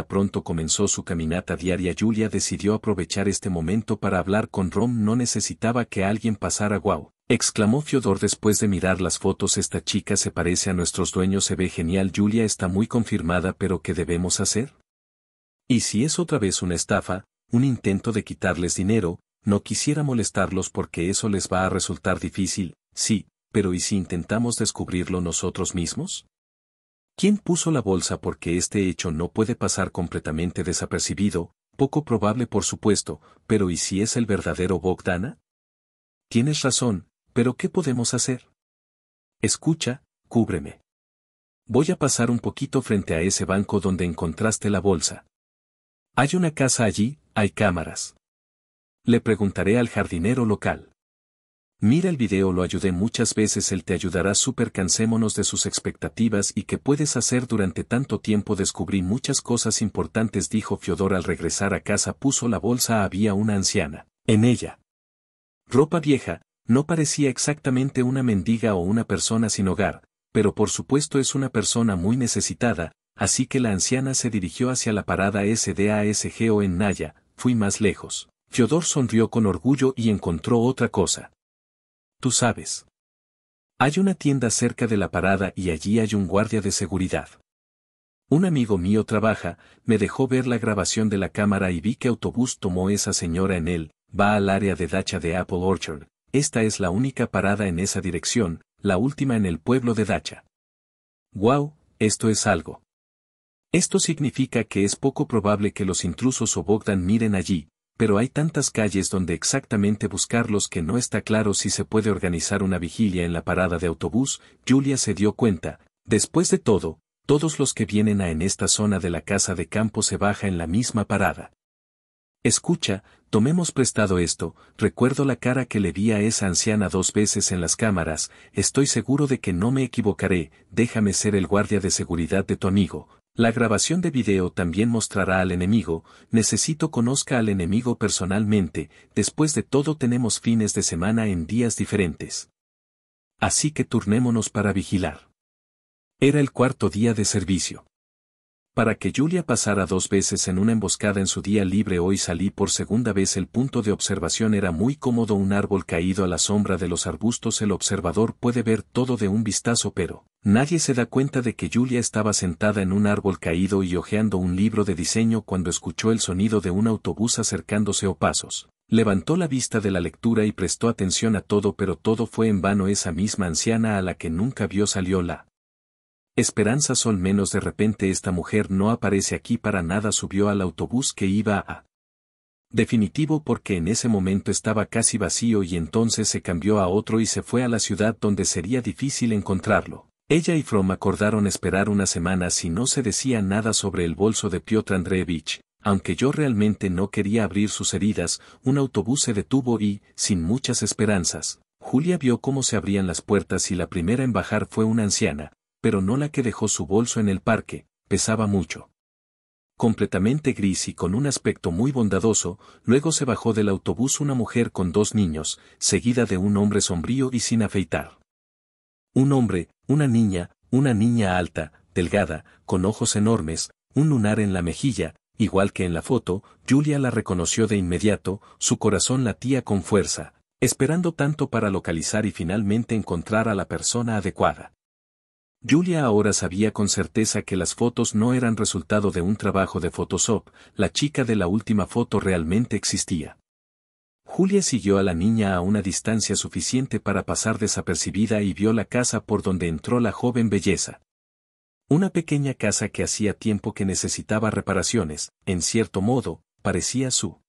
pronto comenzó su caminata diaria? Julia decidió aprovechar este momento para hablar con Rom. No necesitaba que alguien pasara guau. Exclamó Fiodor después de mirar las fotos. Esta chica se parece a nuestros dueños, se ve genial. Julia está muy confirmada, pero ¿qué debemos hacer? Y si es otra vez una estafa, un intento de quitarles dinero, no quisiera molestarlos porque eso les va a resultar difícil, sí, pero ¿y si intentamos descubrirlo nosotros mismos? ¿Quién puso la bolsa porque este hecho no puede pasar completamente desapercibido, poco probable por supuesto, pero ¿y si es el verdadero Bogdana? Tienes razón, pero ¿qué podemos hacer? Escucha, cúbreme. Voy a pasar un poquito frente a ese banco donde encontraste la bolsa. Hay una casa allí, hay cámaras. Le preguntaré al jardinero local. Mira el video, lo ayudé muchas veces, él te ayudará súper cansémonos de sus expectativas y que puedes hacer durante tanto tiempo descubrí muchas cosas importantes dijo Fiodor al regresar a casa puso la bolsa había una anciana, en ella. Ropa vieja, no parecía exactamente una mendiga o una persona sin hogar, pero por supuesto es una persona muy necesitada, Así que la anciana se dirigió hacia la parada S-D-A-S-G-O en Naya, fui más lejos. Fyodor sonrió con orgullo y encontró otra cosa. Tú sabes. Hay una tienda cerca de la parada y allí hay un guardia de seguridad. Un amigo mío trabaja, me dejó ver la grabación de la cámara y vi que autobús tomó esa señora en él, va al área de Dacha de Apple Orchard. Esta es la única parada en esa dirección, la última en el pueblo de Dacha. ¡Wow! Esto es algo. Esto significa que es poco probable que los intrusos o Bogdan miren allí, pero hay tantas calles donde exactamente buscarlos que no está claro si se puede organizar una vigilia en la parada de autobús, Julia se dio cuenta, después de todo, todos los que vienen a en esta zona de la casa de campo se baja en la misma parada. Escucha, tomemos prestado esto, recuerdo la cara que le vi a esa anciana dos veces en las cámaras, estoy seguro de que no me equivocaré, déjame ser el guardia de seguridad de tu amigo, la grabación de video también mostrará al enemigo, necesito conozca al enemigo personalmente, después de todo tenemos fines de semana en días diferentes. Así que turnémonos para vigilar. Era el cuarto día de servicio. Para que Julia pasara dos veces en una emboscada en su día libre hoy salí por segunda vez el punto de observación era muy cómodo un árbol caído a la sombra de los arbustos el observador puede ver todo de un vistazo pero, Nadie se da cuenta de que Julia estaba sentada en un árbol caído y hojeando un libro de diseño cuando escuchó el sonido de un autobús acercándose o pasos. Levantó la vista de la lectura y prestó atención a todo pero todo fue en vano esa misma anciana a la que nunca vio salió la Esperanza Sol menos de repente esta mujer no aparece aquí para nada subió al autobús que iba a definitivo porque en ese momento estaba casi vacío y entonces se cambió a otro y se fue a la ciudad donde sería difícil encontrarlo. Ella y From acordaron esperar una semana si no se decía nada sobre el bolso de Piotr Andreevich, aunque yo realmente no quería abrir sus heridas, un autobús se detuvo y, sin muchas esperanzas, Julia vio cómo se abrían las puertas y la primera en bajar fue una anciana, pero no la que dejó su bolso en el parque, pesaba mucho. Completamente gris y con un aspecto muy bondadoso, luego se bajó del autobús una mujer con dos niños, seguida de un hombre sombrío y sin afeitar. Un hombre, una niña, una niña alta, delgada, con ojos enormes, un lunar en la mejilla, igual que en la foto, Julia la reconoció de inmediato, su corazón latía con fuerza, esperando tanto para localizar y finalmente encontrar a la persona adecuada. Julia ahora sabía con certeza que las fotos no eran resultado de un trabajo de Photoshop, la chica de la última foto realmente existía. Julia siguió a la niña a una distancia suficiente para pasar desapercibida y vio la casa por donde entró la joven belleza. Una pequeña casa que hacía tiempo que necesitaba reparaciones, en cierto modo, parecía su.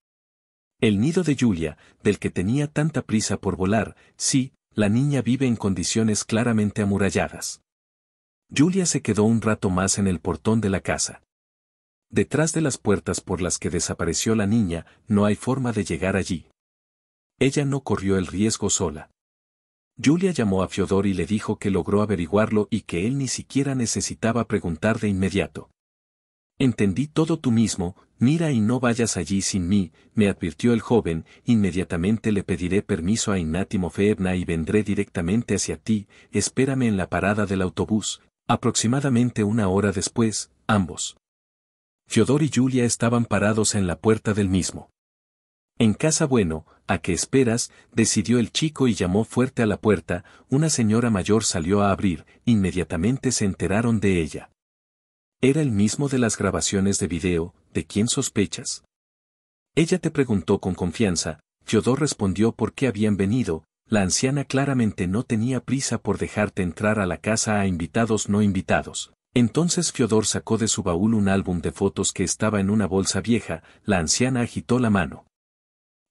El nido de Julia, del que tenía tanta prisa por volar, sí, la niña vive en condiciones claramente amuralladas. Julia se quedó un rato más en el portón de la casa. Detrás de las puertas por las que desapareció la niña, no hay forma de llegar allí. Ella no corrió el riesgo sola. Julia llamó a Fiodor y le dijo que logró averiguarlo y que él ni siquiera necesitaba preguntar de inmediato. Entendí todo tú mismo, mira y no vayas allí sin mí, me advirtió el joven, inmediatamente le pediré permiso a Inátimo Febna y vendré directamente hacia ti, espérame en la parada del autobús, aproximadamente una hora después, ambos. Fiodor y Julia estaban parados en la puerta del mismo. En casa bueno, ¿A qué esperas? decidió el chico y llamó fuerte a la puerta, una señora mayor salió a abrir, inmediatamente se enteraron de ella. Era el mismo de las grabaciones de video, ¿de quién sospechas? Ella te preguntó con confianza, Fiodor respondió por qué habían venido, la anciana claramente no tenía prisa por dejarte entrar a la casa a invitados no invitados. Entonces Fiodor sacó de su baúl un álbum de fotos que estaba en una bolsa vieja, la anciana agitó la mano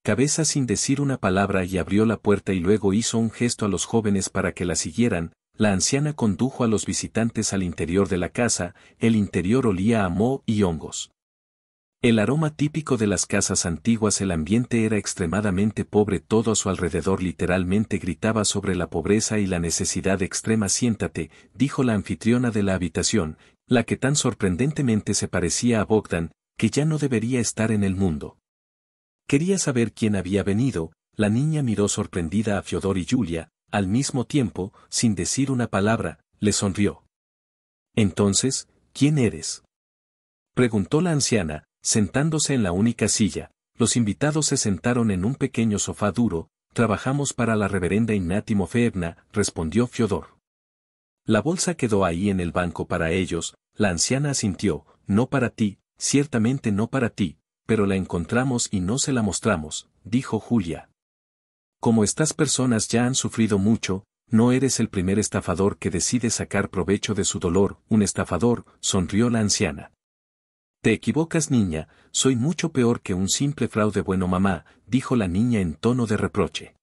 cabeza sin decir una palabra y abrió la puerta y luego hizo un gesto a los jóvenes para que la siguieran, la anciana condujo a los visitantes al interior de la casa, el interior olía a moho y hongos. El aroma típico de las casas antiguas el ambiente era extremadamente pobre todo a su alrededor literalmente gritaba sobre la pobreza y la necesidad extrema siéntate, dijo la anfitriona de la habitación, la que tan sorprendentemente se parecía a Bogdan, que ya no debería estar en el mundo. Quería saber quién había venido, la niña miró sorprendida a Fiodor y Julia, al mismo tiempo, sin decir una palabra, le sonrió. Entonces, ¿quién eres? Preguntó la anciana, sentándose en la única silla. Los invitados se sentaron en un pequeño sofá duro, trabajamos para la reverenda Ignati Febna, respondió Fiodor. La bolsa quedó ahí en el banco para ellos, la anciana asintió, no para ti, ciertamente no para ti, pero la encontramos y no se la mostramos, dijo Julia. Como estas personas ya han sufrido mucho, no eres el primer estafador que decide sacar provecho de su dolor, un estafador, sonrió la anciana. Te equivocas, niña, soy mucho peor que un simple fraude bueno mamá, dijo la niña en tono de reproche.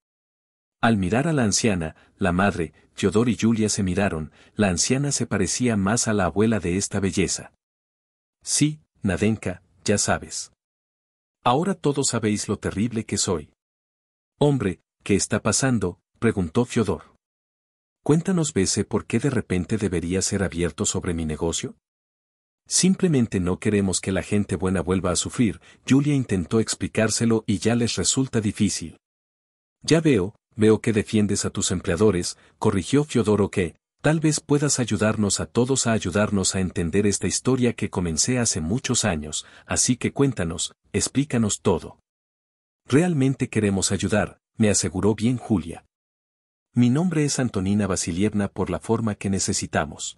Al mirar a la anciana, la madre, Teodor y Julia se miraron, la anciana se parecía más a la abuela de esta belleza. Sí, Nadenka, ya sabes. Ahora todos sabéis lo terrible que soy. Hombre, ¿qué está pasando? preguntó Fiodor. Cuéntanos, Bese, por qué de repente debería ser abierto sobre mi negocio. Simplemente no queremos que la gente buena vuelva a sufrir, Julia intentó explicárselo y ya les resulta difícil. Ya veo, veo que defiendes a tus empleadores, corrigió Fiodoro que, Tal vez puedas ayudarnos a todos a ayudarnos a entender esta historia que comencé hace muchos años, así que cuéntanos, explícanos todo. Realmente queremos ayudar, me aseguró bien Julia. Mi nombre es Antonina Vasilievna por la forma que necesitamos.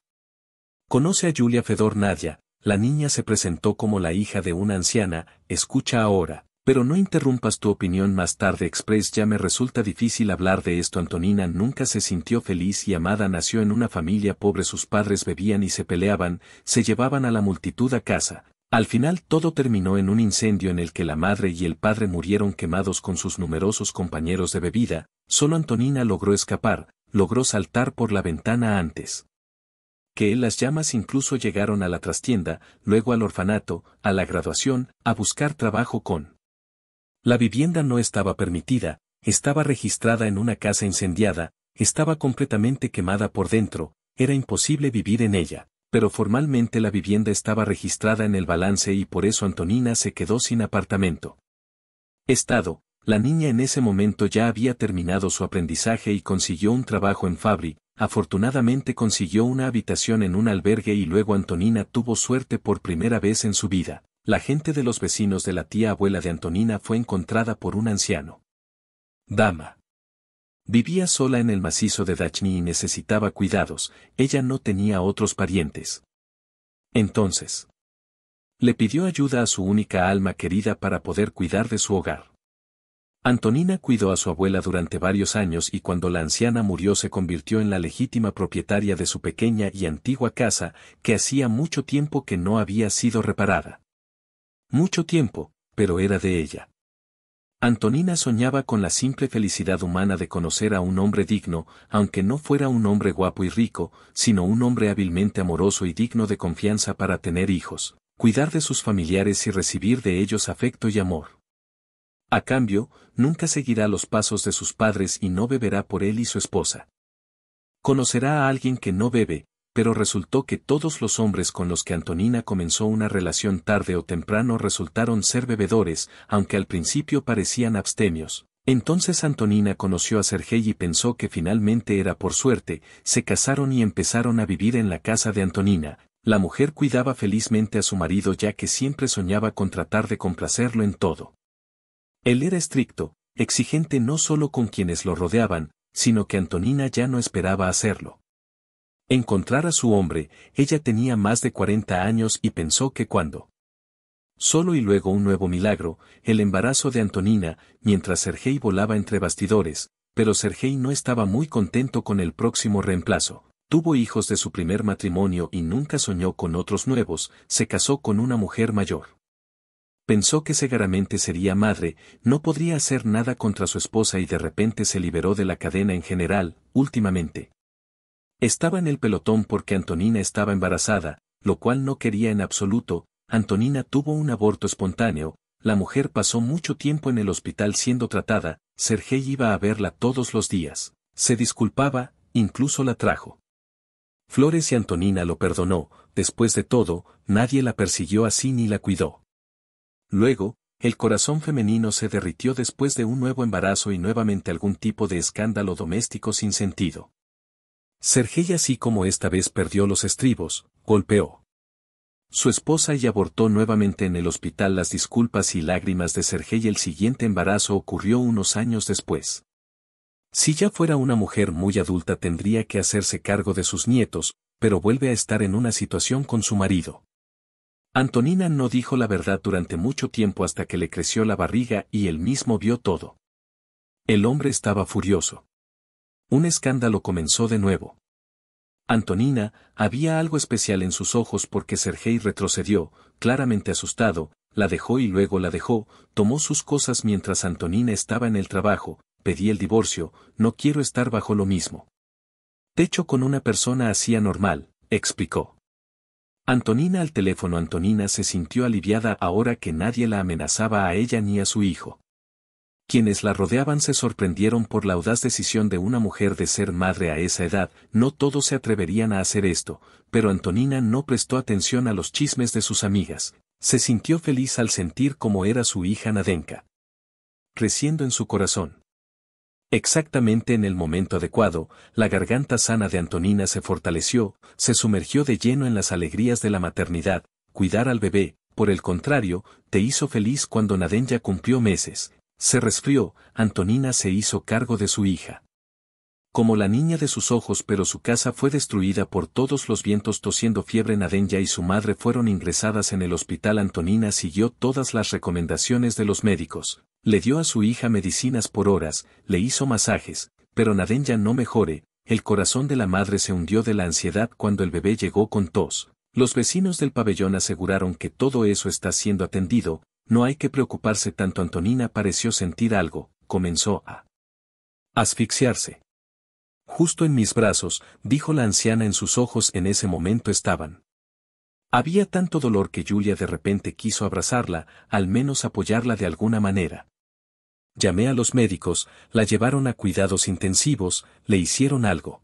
Conoce a Julia Fedor Nadia, la niña se presentó como la hija de una anciana, escucha ahora, pero no interrumpas tu opinión más tarde express ya me resulta difícil hablar de esto Antonina nunca se sintió feliz y amada nació en una familia pobre sus padres bebían y se peleaban, se llevaban a la multitud a casa, al final todo terminó en un incendio en el que la madre y el padre murieron quemados con sus numerosos compañeros de bebida, solo Antonina logró escapar, logró saltar por la ventana antes. Que las llamas incluso llegaron a la trastienda, luego al orfanato, a la graduación, a buscar trabajo con la vivienda no estaba permitida, estaba registrada en una casa incendiada, estaba completamente quemada por dentro, era imposible vivir en ella, pero formalmente la vivienda estaba registrada en el balance y por eso Antonina se quedó sin apartamento. Estado, la niña en ese momento ya había terminado su aprendizaje y consiguió un trabajo en Fabri, afortunadamente consiguió una habitación en un albergue y luego Antonina tuvo suerte por primera vez en su vida, la gente de los vecinos de la tía abuela de Antonina fue encontrada por un anciano. Dama. Vivía sola en el macizo de Dachni y necesitaba cuidados, ella no tenía otros parientes. Entonces. Le pidió ayuda a su única alma querida para poder cuidar de su hogar. Antonina cuidó a su abuela durante varios años y cuando la anciana murió se convirtió en la legítima propietaria de su pequeña y antigua casa, que hacía mucho tiempo que no había sido reparada mucho tiempo, pero era de ella. Antonina soñaba con la simple felicidad humana de conocer a un hombre digno, aunque no fuera un hombre guapo y rico, sino un hombre hábilmente amoroso y digno de confianza para tener hijos, cuidar de sus familiares y recibir de ellos afecto y amor. A cambio, nunca seguirá los pasos de sus padres y no beberá por él y su esposa. Conocerá a alguien que no bebe, pero resultó que todos los hombres con los que Antonina comenzó una relación tarde o temprano resultaron ser bebedores, aunque al principio parecían abstemios. Entonces Antonina conoció a Sergei y pensó que finalmente era por suerte, se casaron y empezaron a vivir en la casa de Antonina. La mujer cuidaba felizmente a su marido ya que siempre soñaba con tratar de complacerlo en todo. Él era estricto, exigente no solo con quienes lo rodeaban, sino que Antonina ya no esperaba hacerlo encontrar a su hombre, ella tenía más de 40 años y pensó que cuando. Solo y luego un nuevo milagro, el embarazo de Antonina, mientras Sergei volaba entre bastidores, pero Sergei no estaba muy contento con el próximo reemplazo. Tuvo hijos de su primer matrimonio y nunca soñó con otros nuevos, se casó con una mujer mayor. Pensó que seguramente sería madre, no podría hacer nada contra su esposa y de repente se liberó de la cadena en general, últimamente. Estaba en el pelotón porque Antonina estaba embarazada, lo cual no quería en absoluto, Antonina tuvo un aborto espontáneo, la mujer pasó mucho tiempo en el hospital siendo tratada, Sergei iba a verla todos los días, se disculpaba, incluso la trajo. Flores y Antonina lo perdonó, después de todo, nadie la persiguió así ni la cuidó. Luego, el corazón femenino se derritió después de un nuevo embarazo y nuevamente algún tipo de escándalo doméstico sin sentido. Sergey así como esta vez perdió los estribos, golpeó. Su esposa y abortó nuevamente en el hospital las disculpas y lágrimas de Sergey el siguiente embarazo ocurrió unos años después. Si ya fuera una mujer muy adulta tendría que hacerse cargo de sus nietos, pero vuelve a estar en una situación con su marido. Antonina no dijo la verdad durante mucho tiempo hasta que le creció la barriga y él mismo vio todo. El hombre estaba furioso. Un escándalo comenzó de nuevo. Antonina, había algo especial en sus ojos porque Sergei retrocedió, claramente asustado, la dejó y luego la dejó, tomó sus cosas mientras Antonina estaba en el trabajo, pedí el divorcio, no quiero estar bajo lo mismo. Techo con una persona así anormal, explicó. Antonina al teléfono Antonina se sintió aliviada ahora que nadie la amenazaba a ella ni a su hijo. Quienes la rodeaban se sorprendieron por la audaz decisión de una mujer de ser madre a esa edad, no todos se atreverían a hacer esto, pero Antonina no prestó atención a los chismes de sus amigas, se sintió feliz al sentir cómo era su hija Nadenka. Creciendo en su corazón. Exactamente en el momento adecuado, la garganta sana de Antonina se fortaleció, se sumergió de lleno en las alegrías de la maternidad, cuidar al bebé, por el contrario, te hizo feliz cuando Nadenka cumplió meses, se resfrió, Antonina se hizo cargo de su hija. Como la niña de sus ojos pero su casa fue destruida por todos los vientos tosiendo fiebre Nadenya y su madre fueron ingresadas en el hospital Antonina siguió todas las recomendaciones de los médicos, le dio a su hija medicinas por horas, le hizo masajes, pero Nadenya no mejore, el corazón de la madre se hundió de la ansiedad cuando el bebé llegó con tos. Los vecinos del pabellón aseguraron que todo eso está siendo atendido, no hay que preocuparse tanto Antonina pareció sentir algo, comenzó a asfixiarse. Justo en mis brazos, dijo la anciana en sus ojos en ese momento estaban. Había tanto dolor que Julia de repente quiso abrazarla, al menos apoyarla de alguna manera. Llamé a los médicos, la llevaron a cuidados intensivos, le hicieron algo.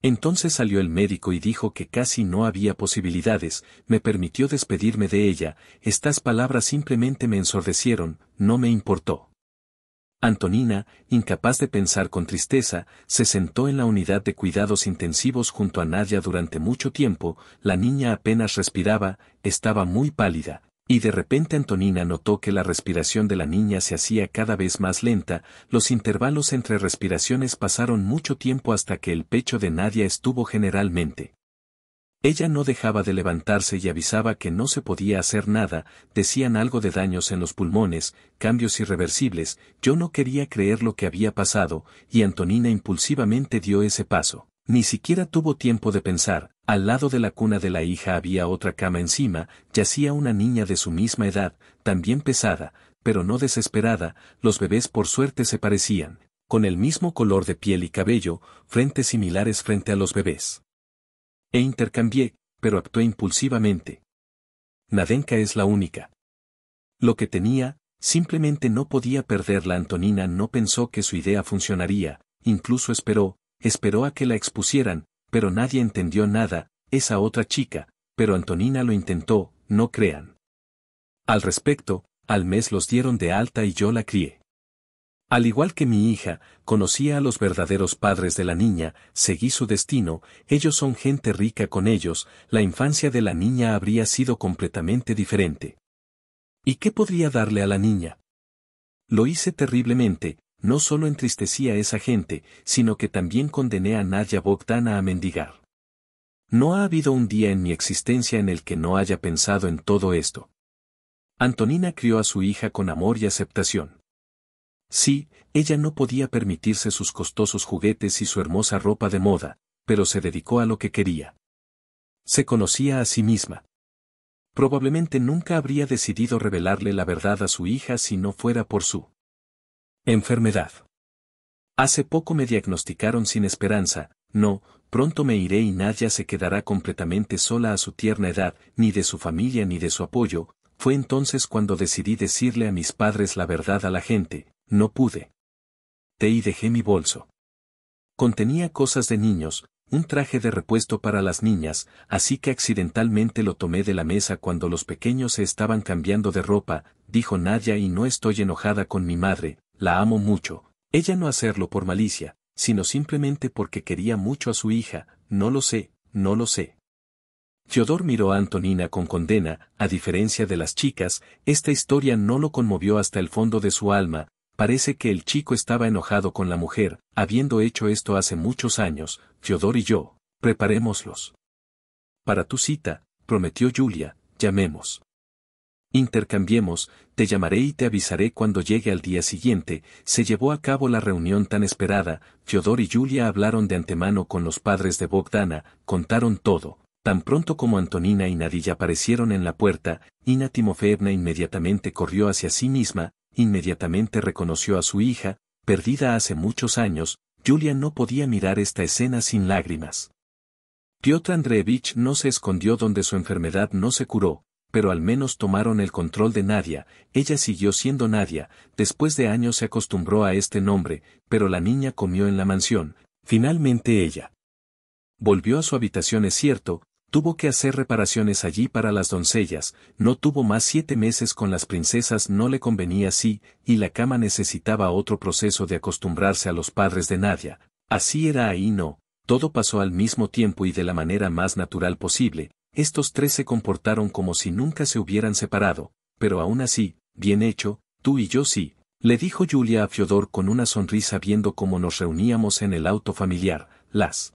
Entonces salió el médico y dijo que casi no había posibilidades, me permitió despedirme de ella, estas palabras simplemente me ensordecieron, no me importó. Antonina, incapaz de pensar con tristeza, se sentó en la unidad de cuidados intensivos junto a Nadia durante mucho tiempo, la niña apenas respiraba, estaba muy pálida, y de repente Antonina notó que la respiración de la niña se hacía cada vez más lenta, los intervalos entre respiraciones pasaron mucho tiempo hasta que el pecho de Nadia estuvo generalmente. Ella no dejaba de levantarse y avisaba que no se podía hacer nada, decían algo de daños en los pulmones, cambios irreversibles, yo no quería creer lo que había pasado, y Antonina impulsivamente dio ese paso. Ni siquiera tuvo tiempo de pensar, al lado de la cuna de la hija había otra cama encima, yacía una niña de su misma edad, también pesada, pero no desesperada, los bebés por suerte se parecían, con el mismo color de piel y cabello, frentes similares frente a los bebés. E intercambié, pero actué impulsivamente. Nadenka es la única. Lo que tenía, simplemente no podía perderla. Antonina no pensó que su idea funcionaría, incluso esperó, esperó a que la expusieran, pero nadie entendió nada, esa otra chica, pero Antonina lo intentó, no crean. Al respecto, al mes los dieron de alta y yo la crié. Al igual que mi hija, conocía a los verdaderos padres de la niña, seguí su destino, ellos son gente rica con ellos, la infancia de la niña habría sido completamente diferente. ¿Y qué podría darle a la niña? Lo hice terriblemente, no solo entristecía a esa gente, sino que también condené a Nadia Bogdana a mendigar. No ha habido un día en mi existencia en el que no haya pensado en todo esto. Antonina crió a su hija con amor y aceptación. Sí, ella no podía permitirse sus costosos juguetes y su hermosa ropa de moda, pero se dedicó a lo que quería. Se conocía a sí misma. Probablemente nunca habría decidido revelarle la verdad a su hija si no fuera por su Enfermedad. Hace poco me diagnosticaron sin esperanza, no, pronto me iré y Nadia se quedará completamente sola a su tierna edad, ni de su familia ni de su apoyo, fue entonces cuando decidí decirle a mis padres la verdad a la gente, no pude. Te y dejé mi bolso. Contenía cosas de niños, un traje de repuesto para las niñas, así que accidentalmente lo tomé de la mesa cuando los pequeños se estaban cambiando de ropa, dijo Nadia y no estoy enojada con mi madre, la amo mucho, ella no hacerlo por malicia, sino simplemente porque quería mucho a su hija, no lo sé, no lo sé. Fiodor miró a Antonina con condena, a diferencia de las chicas, esta historia no lo conmovió hasta el fondo de su alma, parece que el chico estaba enojado con la mujer, habiendo hecho esto hace muchos años, Fiodor y yo, preparémoslos. Para tu cita, prometió Julia, llamemos. Intercambiemos, te llamaré y te avisaré cuando llegue al día siguiente, se llevó a cabo la reunión tan esperada, Fiodor y Julia hablaron de antemano con los padres de Bogdana, contaron todo. Tan pronto como Antonina y Nadilla aparecieron en la puerta, Ina Timofeevna inmediatamente corrió hacia sí misma, inmediatamente reconoció a su hija, perdida hace muchos años, Julia no podía mirar esta escena sin lágrimas. Piotr Andreevich no se escondió donde su enfermedad no se curó, pero al menos tomaron el control de Nadia, ella siguió siendo Nadia, después de años se acostumbró a este nombre, pero la niña comió en la mansión, finalmente ella. Volvió a su habitación es cierto, tuvo que hacer reparaciones allí para las doncellas, no tuvo más siete meses con las princesas no le convenía así, y la cama necesitaba otro proceso de acostumbrarse a los padres de Nadia, así era ahí no, todo pasó al mismo tiempo y de la manera más natural posible, estos tres se comportaron como si nunca se hubieran separado, pero aún así, bien hecho, tú y yo sí, le dijo Julia a Fiodor con una sonrisa viendo cómo nos reuníamos en el auto familiar, las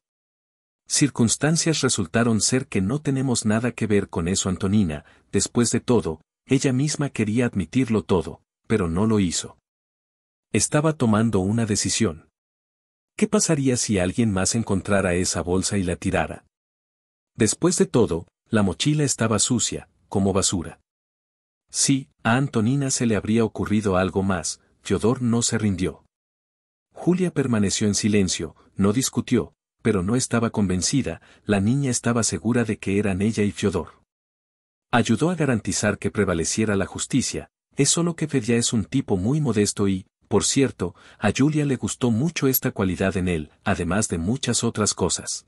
circunstancias resultaron ser que no tenemos nada que ver con eso Antonina, después de todo, ella misma quería admitirlo todo, pero no lo hizo. Estaba tomando una decisión. ¿Qué pasaría si alguien más encontrara esa bolsa y la tirara? Después de todo, la mochila estaba sucia, como basura. Sí, a Antonina se le habría ocurrido algo más, Fiodor no se rindió. Julia permaneció en silencio, no discutió, pero no estaba convencida, la niña estaba segura de que eran ella y Fiodor. Ayudó a garantizar que prevaleciera la justicia, es solo que Fedia es un tipo muy modesto y, por cierto, a Julia le gustó mucho esta cualidad en él, además de muchas otras cosas.